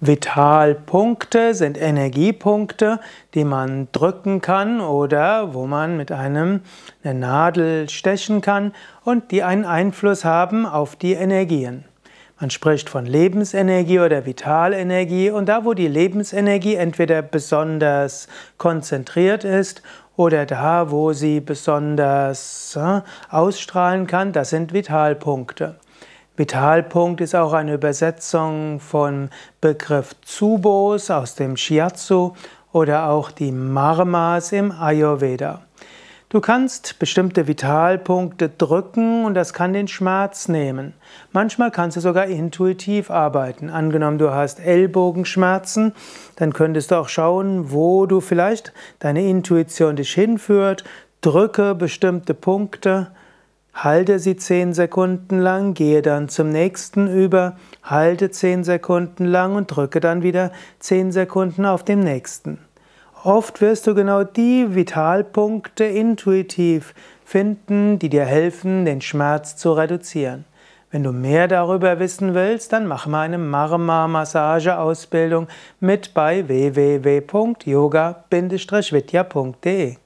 Vitalpunkte sind Energiepunkte, die man drücken kann oder wo man mit einem, einer Nadel stechen kann und die einen Einfluss haben auf die Energien. Man spricht von Lebensenergie oder Vitalenergie und da, wo die Lebensenergie entweder besonders konzentriert ist oder da, wo sie besonders äh, ausstrahlen kann, das sind Vitalpunkte. Vitalpunkt ist auch eine Übersetzung von Begriff Zubos aus dem Shiatsu oder auch die Marmas im Ayurveda. Du kannst bestimmte Vitalpunkte drücken und das kann den Schmerz nehmen. Manchmal kannst du sogar intuitiv arbeiten. Angenommen, du hast Ellbogenschmerzen, dann könntest du auch schauen, wo du vielleicht deine Intuition dich hinführt. Drücke bestimmte Punkte halte sie zehn Sekunden lang, gehe dann zum nächsten über, halte zehn Sekunden lang und drücke dann wieder zehn Sekunden auf dem nächsten. Oft wirst du genau die Vitalpunkte intuitiv finden, die dir helfen, den Schmerz zu reduzieren. Wenn du mehr darüber wissen willst, dann mach mal eine Marma-Massage-Ausbildung mit bei www.yoga-vidya.de.